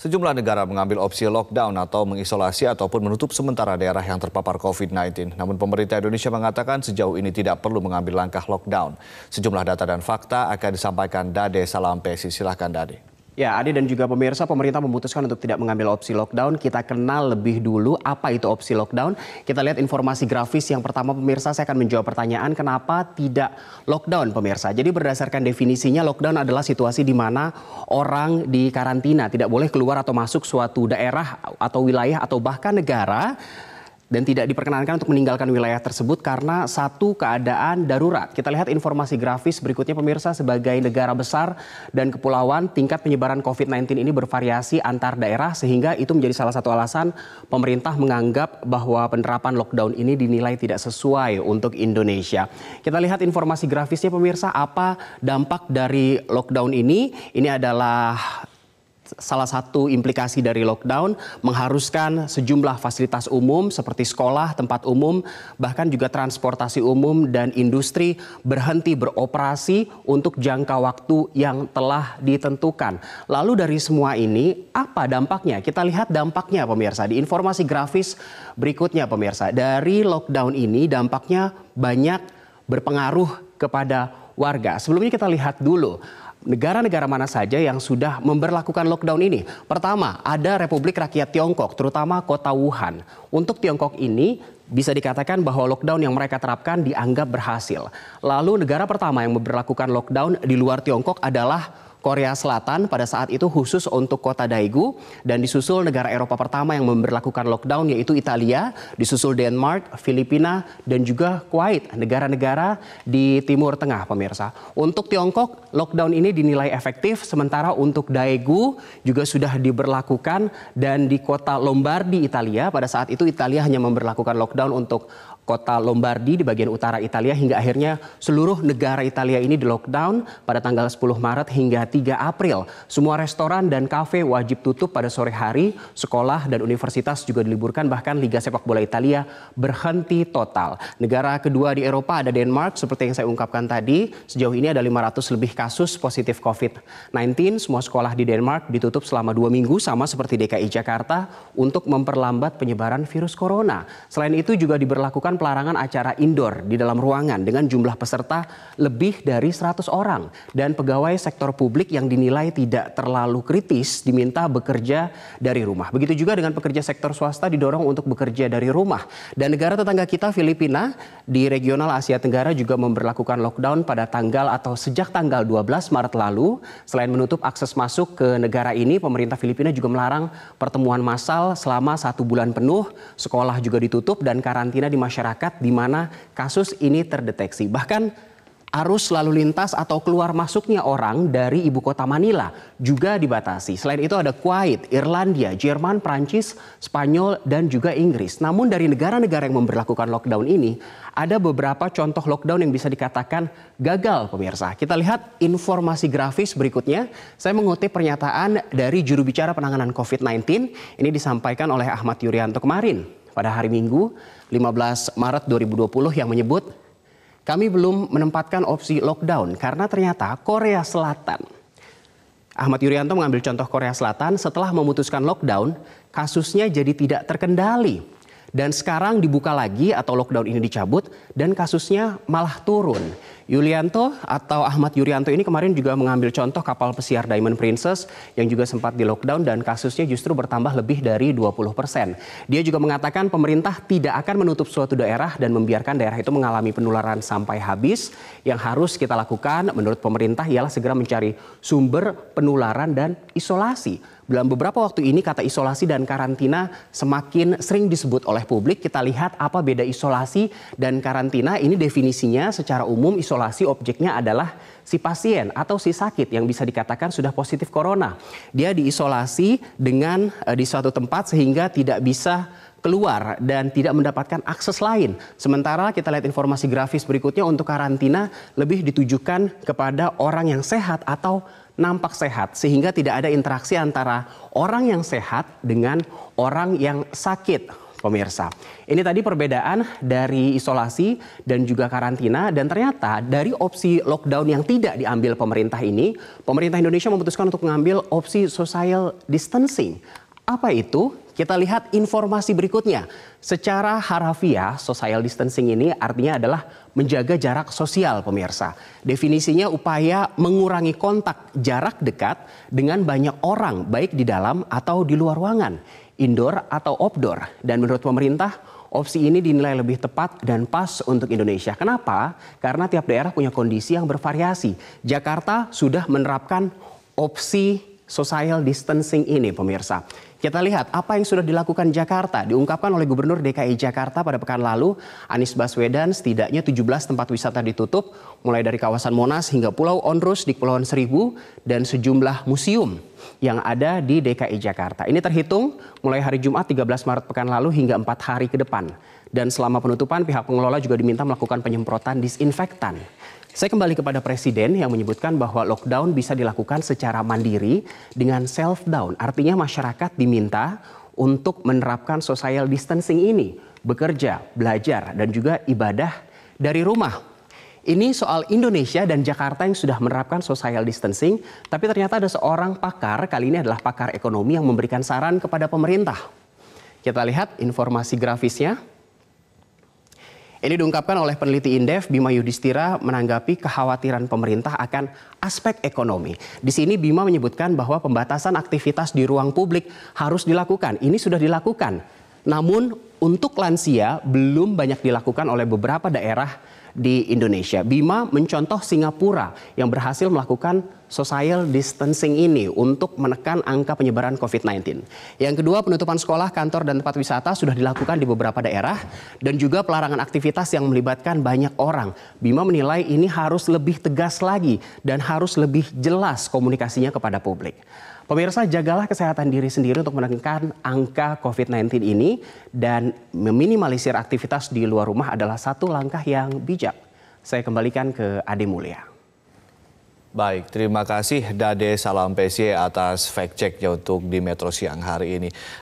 Sejumlah negara mengambil opsi lockdown atau mengisolasi ataupun menutup sementara daerah yang terpapar COVID-19. Namun pemerintah Indonesia mengatakan sejauh ini tidak perlu mengambil langkah lockdown. Sejumlah data dan fakta akan disampaikan Dade Salampesi. Silahkan Dade. Ya, Adi dan juga pemirsa, pemerintah memutuskan untuk tidak mengambil opsi lockdown. Kita kenal lebih dulu apa itu opsi lockdown. Kita lihat informasi grafis yang pertama pemirsa, saya akan menjawab pertanyaan kenapa tidak lockdown pemirsa. Jadi berdasarkan definisinya lockdown adalah situasi di mana orang di karantina tidak boleh keluar atau masuk suatu daerah atau wilayah atau bahkan negara dan tidak diperkenankan untuk meninggalkan wilayah tersebut karena satu keadaan darurat. Kita lihat informasi grafis berikutnya pemirsa sebagai negara besar dan kepulauan tingkat penyebaran COVID-19 ini bervariasi antar daerah sehingga itu menjadi salah satu alasan pemerintah menganggap bahwa penerapan lockdown ini dinilai tidak sesuai untuk Indonesia. Kita lihat informasi grafisnya pemirsa apa dampak dari lockdown ini? Ini adalah salah satu implikasi dari lockdown mengharuskan sejumlah fasilitas umum seperti sekolah, tempat umum, bahkan juga transportasi umum dan industri berhenti beroperasi untuk jangka waktu yang telah ditentukan. Lalu dari semua ini, apa dampaknya? Kita lihat dampaknya pemirsa di informasi grafis berikutnya pemirsa. Dari lockdown ini dampaknya banyak berpengaruh kepada warga. Sebelumnya kita lihat dulu negara-negara mana saja yang sudah memberlakukan lockdown ini? Pertama, ada Republik Rakyat Tiongkok, terutama kota Wuhan. Untuk Tiongkok ini bisa dikatakan bahwa lockdown yang mereka terapkan dianggap berhasil. Lalu negara pertama yang memberlakukan lockdown di luar Tiongkok adalah Korea Selatan pada saat itu khusus untuk kota Daegu dan disusul negara Eropa pertama yang memberlakukan lockdown yaitu Italia, disusul Denmark, Filipina dan juga Kuwait, negara-negara di Timur Tengah pemirsa. Untuk Tiongkok, lockdown ini dinilai efektif sementara untuk Daegu juga sudah diberlakukan dan di kota Lombardi Italia pada saat itu Italia hanya memberlakukan lockdown untuk kota Lombardi di bagian utara Italia hingga akhirnya seluruh negara Italia ini di lockdown pada tanggal 10 Maret hingga 3 April. Semua restoran dan kafe wajib tutup pada sore hari, sekolah dan universitas juga diliburkan bahkan Liga Sepak Bola Italia berhenti total. Negara kedua di Eropa ada Denmark seperti yang saya ungkapkan tadi, sejauh ini ada 500 lebih kasus positif COVID-19. Semua sekolah di Denmark ditutup selama dua minggu sama seperti DKI Jakarta untuk memperlambat penyebaran virus corona. Selain itu juga diberlakukan pelarangan acara indoor di dalam ruangan dengan jumlah peserta lebih dari 100 orang dan pegawai sektor publik yang dinilai tidak terlalu kritis diminta bekerja dari rumah. Begitu juga dengan pekerja sektor swasta didorong untuk bekerja dari rumah. Dan negara tetangga kita Filipina di regional Asia Tenggara juga memberlakukan lockdown pada tanggal atau sejak tanggal 12 Maret lalu. Selain menutup akses masuk ke negara ini, pemerintah Filipina juga melarang pertemuan massal selama satu bulan penuh, sekolah juga ditutup dan karantina di masyarakat masyarakat di mana kasus ini terdeteksi. Bahkan arus lalu lintas atau keluar masuknya orang dari ibu kota Manila juga dibatasi. Selain itu ada Kuwait, Irlandia, Jerman, Prancis, Spanyol dan juga Inggris. Namun dari negara-negara yang memperlakukan lockdown ini, ada beberapa contoh lockdown yang bisa dikatakan gagal pemirsa. Kita lihat informasi grafis berikutnya. Saya mengutip pernyataan dari juru bicara penanganan COVID-19. Ini disampaikan oleh Ahmad Yuryanto kemarin pada hari Minggu 15 Maret 2020 yang menyebut kami belum menempatkan opsi lockdown karena ternyata Korea Selatan. Ahmad Yuryanto mengambil contoh Korea Selatan setelah memutuskan lockdown, kasusnya jadi tidak terkendali. Dan sekarang dibuka lagi atau lockdown ini dicabut dan kasusnya malah turun. Yulianto atau Ahmad Yuryanto ini kemarin juga mengambil contoh kapal pesiar Diamond Princess yang juga sempat di lockdown dan kasusnya justru bertambah lebih dari 20 persen. Dia juga mengatakan pemerintah tidak akan menutup suatu daerah dan membiarkan daerah itu mengalami penularan sampai habis. Yang harus kita lakukan menurut pemerintah ialah segera mencari sumber penularan dan isolasi dalam beberapa waktu ini kata isolasi dan karantina semakin sering disebut oleh publik. Kita lihat apa beda isolasi dan karantina. Ini definisinya secara umum isolasi objeknya adalah si pasien atau si sakit yang bisa dikatakan sudah positif corona. Dia diisolasi dengan e, di suatu tempat sehingga tidak bisa keluar dan tidak mendapatkan akses lain. Sementara kita lihat informasi grafis berikutnya untuk karantina lebih ditujukan kepada orang yang sehat atau nampak sehat sehingga tidak ada interaksi antara orang yang sehat dengan orang yang sakit pemirsa. Ini tadi perbedaan dari isolasi dan juga karantina dan ternyata dari opsi lockdown yang tidak diambil pemerintah ini, pemerintah Indonesia memutuskan untuk mengambil opsi social distancing apa itu? Kita lihat informasi berikutnya. Secara harafiah, social distancing ini artinya adalah menjaga jarak sosial pemirsa. Definisinya upaya mengurangi kontak jarak dekat dengan banyak orang baik di dalam atau di luar ruangan, indoor atau outdoor. Dan menurut pemerintah, opsi ini dinilai lebih tepat dan pas untuk Indonesia. Kenapa? Karena tiap daerah punya kondisi yang bervariasi. Jakarta sudah menerapkan opsi social distancing ini pemirsa. Kita lihat apa yang sudah dilakukan Jakarta. Diungkapkan oleh Gubernur DKI Jakarta pada pekan lalu, Anies Baswedan setidaknya 17 tempat wisata ditutup, mulai dari kawasan Monas hingga Pulau Onrus di Kepulauan Seribu dan sejumlah museum yang ada di DKI Jakarta. Ini terhitung mulai hari Jumat 13 Maret pekan lalu hingga 4 hari ke depan. Dan selama penutupan pihak pengelola juga diminta melakukan penyemprotan disinfektan. Saya kembali kepada Presiden yang menyebutkan bahwa lockdown bisa dilakukan secara mandiri dengan self-down. Artinya masyarakat diminta untuk menerapkan social distancing ini. Bekerja, belajar, dan juga ibadah dari rumah. Ini soal Indonesia dan Jakarta yang sudah menerapkan social distancing, tapi ternyata ada seorang pakar, kali ini adalah pakar ekonomi yang memberikan saran kepada pemerintah. Kita lihat informasi grafisnya. Ini diungkapkan oleh peneliti Indef Bima Yudhistira menanggapi kekhawatiran pemerintah akan aspek ekonomi. Di sini Bima menyebutkan bahwa pembatasan aktivitas di ruang publik harus dilakukan. Ini sudah dilakukan namun untuk lansia belum banyak dilakukan oleh beberapa daerah di Indonesia. Bima mencontoh Singapura yang berhasil melakukan social distancing ini untuk menekan angka penyebaran COVID-19. Yang kedua, penutupan sekolah, kantor, dan tempat wisata sudah dilakukan di beberapa daerah dan juga pelarangan aktivitas yang melibatkan banyak orang. Bima menilai ini harus lebih tegas lagi dan harus lebih jelas komunikasinya kepada publik. Pemirsa, jagalah kesehatan diri sendiri untuk menekan angka COVID-19 ini dan meminimalisir aktivitas di luar rumah adalah satu langkah yang bijak. Saya kembalikan ke Ade Mulia. Baik, terima kasih Dade Salam PC atas fact checknya untuk di Metro Siang hari ini.